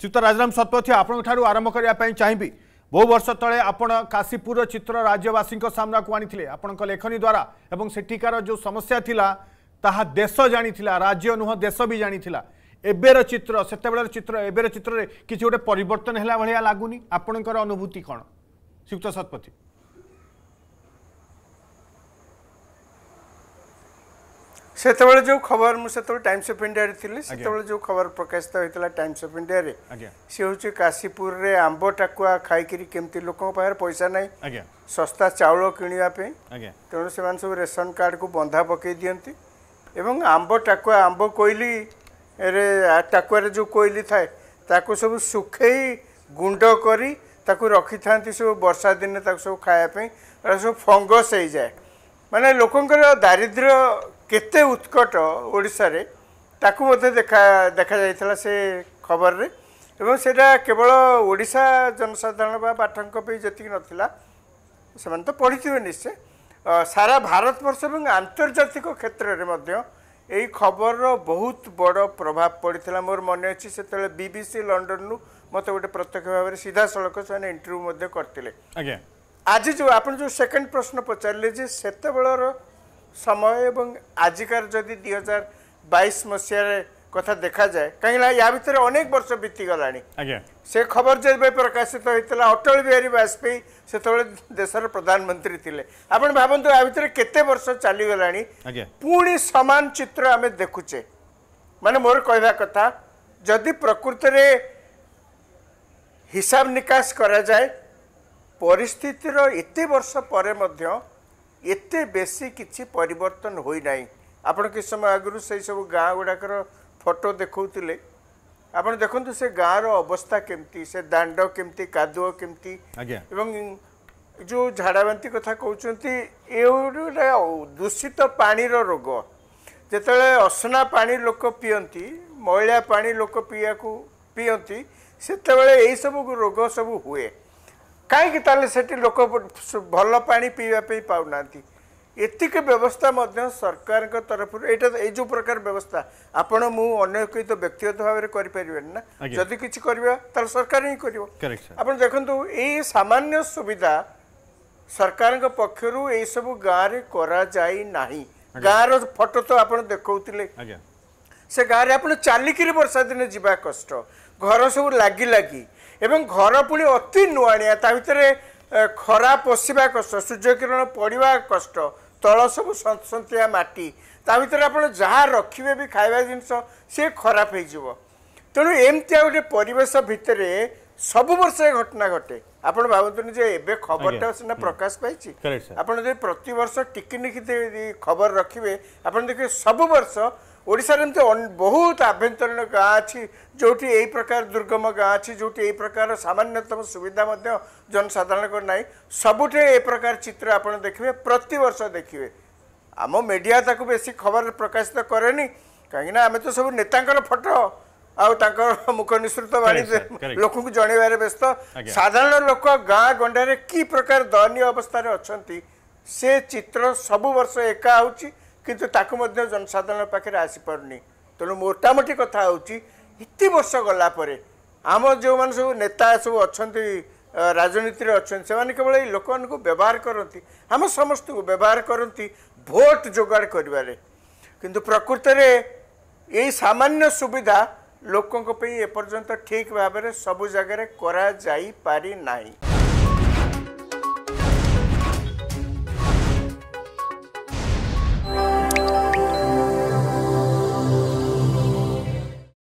ଶ୍ରୀଯୁକ୍ତ ରାଜରାମ ଶତପଥୀ ଆପଣଙ୍କଠାରୁ ଆରମ୍ଭ କରିବା ପାଇଁ ଚାହିଁବି ବହୁ ବର୍ଷ ତଳେ ଆପଣ କାଶୀପୁରର ଚିତ୍ର ରାଜ୍ୟବାସୀଙ୍କ ସାମ୍ନାକୁ ଆଣିଥିଲେ ଆପଣଙ୍କ ଲେଖନୀ ଦ୍ୱାରା ଏବଂ ସେଠିକାର ଯେଉଁ ସମସ୍ୟା ଥିଲା ତାହା ଦେଶ ଜାଣିଥିଲା ରାଜ୍ୟ ନୁହଁ ଦେଶ ବି ଜାଣିଥିଲା ଏବେର ଚିତ୍ର ସେତେବେଳର ଚିତ୍ର ଏବେର ଚିତ୍ରରେ କିଛି ଗୋଟେ ପରିବର୍ତ୍ତନ ହେଲା ଭଳିଆ ଲାଗୁନି ଆପଣଙ୍କର ଅନୁଭୂତି କ'ଣ ଶ୍ରୀଯୁକ୍ତ ଶତପଥୀ ସେତେବେଳେ ଯେଉଁ ଖବର ମୁଁ ସେତେବେଳେ ଟାଇମ୍ସ ଅଫ୍ ଇଣ୍ଡିଆରେ ଥିଲି ସେତେବେଳେ ଯେଉଁ ଖବର ପ୍ରକାଶିତ ହୋଇଥିଲା ଟାଇମ୍ସ ଅଫ୍ ଇଣ୍ଡିଆରେ ସେ ହେଉଛି କାଶୀପୁରରେ ଆମ୍ବ ଟାକୁଆ ଖାଇକିରି କେମିତି ଲୋକଙ୍କ ପାଖରେ ପଇସା ନାହିଁ ଶସ୍ତା ଚାଉଳ କିଣିବା ପାଇଁ ତେଣୁ ସେମାନେ ସବୁ ରେସନ କାର୍ଡ଼କୁ ବନ୍ଧା ପକାଇ ଦିଅନ୍ତି ଏବଂ ଆମ୍ବ ଟାକୁଆ ଆମ୍ବ କୋଇଲିରେ ଟାକୁଆରେ ଯେଉଁ କୋଇଲି ଥାଏ ତାକୁ ସବୁ ଶୁଖେଇ ଗୁଣ୍ଡ କରି ତାକୁ ରଖିଥାନ୍ତି ସବୁ ବର୍ଷା ଦିନେ ତାକୁ ସବୁ ଖାଇବା ପାଇଁ ସବୁ ଫଙ୍ଗସ୍ ହେଇଯାଏ ମାନେ ଲୋକଙ୍କର ଦାରିଦ୍ର୍ୟ କେତେ ଉତ୍କଟ ଓଡ଼ିଶାରେ ତାକୁ ମଧ୍ୟ ଦେଖା ଦେଖାଯାଇଥିଲା ସେ ଖବରରେ ଏବଂ ସେଇଟା କେବଳ ଓଡ଼ିଶା ଜନସାଧାରଣ ବା ପାଠକଙ୍କ ପାଇଁ ଯେତିକି ନଥିଲା ସେମାନେ ତ ପଢ଼ିଥିବେ ନିଶ୍ଚୟ ସାରା ଭାରତବର୍ଷ ଏବଂ ଆନ୍ତର୍ଜାତିକ କ୍ଷେତ୍ରରେ ମଧ୍ୟ ଏହି ଖବରର ବହୁତ ବଡ଼ ପ୍ରଭାବ ପଡ଼ିଥିଲା ମୋର ମନେ ଅଛି ସେତେବେଳେ ବିବିସି ଲଣ୍ଡନରୁ ମୋତେ ଗୋଟେ ପ୍ରତ୍ୟକ୍ଷ ଭାବରେ ସିଧାସଳଖ ସେମାନେ ଇଣ୍ଟରଭ୍ୟୁ ମଧ୍ୟ କରିଥିଲେ ଆଜ୍ଞା ଆଜି ଯେଉଁ ଆପଣ ଯେଉଁ ସେକେଣ୍ଡ ପ୍ରଶ୍ନ ପଚାରିଲେ ଯେ ସେତେବେଳର ସମୟ ଏବଂ ଆଜିକାର ଯଦି ଦୁଇ ହଜାର ବାଇଶ ମସିହାରେ କଥା ଦେଖାଯାଏ କାହିଁକିନା ୟା ଭିତରେ ଅନେକ ବର୍ଷ ବିତିଗଲାଣି ସେ ଖବର ଯେବେ ପ୍ରକାଶିତ ହୋଇଥିଲା ଅଟଳ ବିହାରୀ ବାଜପେୟୀ ସେତେବେଳେ ଦେଶର ପ୍ରଧାନମନ୍ତ୍ରୀ ଥିଲେ ଆପଣ ଭାବନ୍ତୁ ୟା ଭିତରେ କେତେ ବର୍ଷ ଚାଲିଗଲାଣି ପୁଣି ସମାନ ଚିତ୍ର ଆମେ ଦେଖୁଛେ ମାନେ ମୋର କହିବା କଥା ଯଦି ପ୍ରକୃତରେ ହିସାବ ନିକାଶ କରାଯାଏ ପରିସ୍ଥିତିର ଏତେ ବର୍ଷ ପରେ ମଧ୍ୟ ଏତେ ବେଶୀ କିଛି ପରିବର୍ତ୍ତନ ହୋଇନାହିଁ ଆପଣ କିଛି ସମୟ ଆଗରୁ ସେଇ ସବୁ ଗାଁ ଗୁଡ଼ାକର ଫଟୋ ଦେଖାଉଥିଲେ ଆପଣ ଦେଖନ୍ତୁ ସେ ଗାଁର ଅବସ୍ଥା କେମିତି ସେ ଦାଣ୍ଡ କେମିତି କାଦୁଅ କେମିତି ଏବଂ ଯେଉଁ ଝାଡ଼ାବାନ୍ତି କଥା କହୁଛନ୍ତି ଏ ଦୂଷିତ ପାଣିର ରୋଗ ଯେତେବେଳେ ଅସନା ପାଣି ଲୋକ ପିଅନ୍ତି ମଇଳା ପାଣି ଲୋକ ପିଇବାକୁ ପିଅନ୍ତି ସେତେବେଳେ ଏଇସବୁ ରୋଗ ସବୁ ହୁଏ କାହିଁକି ତାହେଲେ ସେଠି ଲୋକ ଭଲ ପାଣି ପିଇବା ପାଇଁ ପାଉନାହାନ୍ତି ଏତିକି ବ୍ୟବସ୍ଥା ମଧ୍ୟ ସରକାରଙ୍କ ତରଫରୁ ଏଇଟା ଏଇ ଯେଉଁ ପ୍ରକାର ବ୍ୟବସ୍ଥା ଆପଣ ମୁଁ ଅନ୍ୟ କହିତ ବ୍ୟକ୍ତିଗତ ଭାବରେ କରିପାରିବେନି ନା ଯଦି କିଛି କରିବା ତାହେଲେ ସରକାର ହିଁ କରିବ ଆପଣ ଦେଖନ୍ତୁ ଏଇ ସାମାନ୍ୟ ସୁବିଧା ସରକାରଙ୍କ ପକ୍ଷରୁ ଏଇସବୁ ଗାଁରେ କରାଯାଇ ନାହିଁ ଗାଁର ଫଟୋ ତ ଆପଣ ଦେଖାଉଥିଲେ ସେ ଗାଁରେ ଆପଣ ଚାଲିକିରି ବର୍ଷା ଦିନେ ଯିବା କଷ୍ଟ ଘର ସବୁ ଲାଗି ଲାଗି ଏବଂ ଘର ପୁଣି ଅତି ନୂଆଣିଆ ତା ଭିତରେ ଖରା ପଶିବା କଷ୍ଟ ସୂର୍ଯ୍ୟକିରଣ ପଡ଼ିବା କଷ୍ଟ ତଳ ସବୁ ସନ୍ତିଆ ମାଟି ତା ଭିତରେ ଆପଣ ଯାହା ରଖିବେ ବି ଖାଇବା ଜିନିଷ ସିଏ ଖରାପ ହେଇଯିବ ତେଣୁ ଏମିତିଆ ଗୋଟେ ପରିବେଶ ଭିତରେ ସବୁ ବର୍ଷ ଏ ଘଟଣା ଘଟେ ଆପଣ ଭାବୁଛନ୍ତି ଯେ ଏବେ ଖବରଟା ସିନା ପ୍ରକାଶ ପାଇଛି ଆପଣ ଯଦି ପ୍ରତିବର୍ଷ ଟିକିନିକି ଖବର ରଖିବେ ଆପଣ ଦେଖିବେ ସବୁ ବର୍ଷ ଓଡ଼ିଶାରେ ଏମିତି ବହୁତ ଆଭ୍ୟନ୍ତରୀଣ ଗାଁ ଅଛି ଯେଉଁଠି ଏହି ପ୍ରକାର ଦୁର୍ଗମ ଗାଁ ଅଛି ଯେଉଁଠି ଏହି ପ୍ରକାର ସାମାନ୍ୟତମ ସୁବିଧା ମଧ୍ୟ ଜନସାଧାରଣଙ୍କର ନାହିଁ ସବୁଠି ଏ ପ୍ରକାର ଚିତ୍ର ଆପଣ ଦେଖିବେ ପ୍ରତିବର୍ଷ ଦେଖିବେ ଆମ ମିଡ଼ିଆ ତାକୁ ବେଶୀ ଖବର ପ୍ରକାଶିତ କରେନି କାହିଁକିନା ଆମେ ତ ସବୁ ନେତାଙ୍କର ଫଟୋ ଆଉ ତାଙ୍କର ମୁଖ ନିଃସୃତ ବାଣୀ ଲୋକଙ୍କୁ ଜଣାଇବାରେ ବ୍ୟସ୍ତ ସାଧାରଣ ଲୋକ ଗାଁ ଗଣ୍ଡାରେ କି ପ୍ରକାର ଦୟନୀୟ ଅବସ୍ଥାରେ ଅଛନ୍ତି ସେ ଚିତ୍ର ସବୁ ବର୍ଷ ଏକା ହେଉଛି କିନ୍ତୁ ତାକୁ ମଧ୍ୟ ଜନସାଧାରଣ ପାଖରେ ଆସିପାରୁନି ତେଣୁ ମୋଟାମୋଟି କଥା ହେଉଛି ଇତି ବର୍ଷ ଗଲା ପରେ ଆମ ଯେଉଁମାନେ ସବୁ ନେତା ସବୁ ଅଛନ୍ତି ରାଜନୀତିରେ ଅଛନ୍ତି ସେମାନେ କେବଳ ଏଇ ଲୋକମାନଙ୍କୁ ବ୍ୟବହାର କରନ୍ତି ଆମ ସମସ୍ତଙ୍କୁ ବ୍ୟବହାର କରନ୍ତି ଭୋଟ ଯୋଗାଡ଼ କରିବାରେ କିନ୍ତୁ ପ୍ରକୃତରେ ଏଇ ସାମାନ୍ୟ ସୁବିଧା ଲୋକଙ୍କ ପାଇଁ ଏପର୍ଯ୍ୟନ୍ତ ଠିକ୍ ଭାବରେ ସବୁ ଜାଗାରେ କରାଯାଇପାରି ନାହିଁ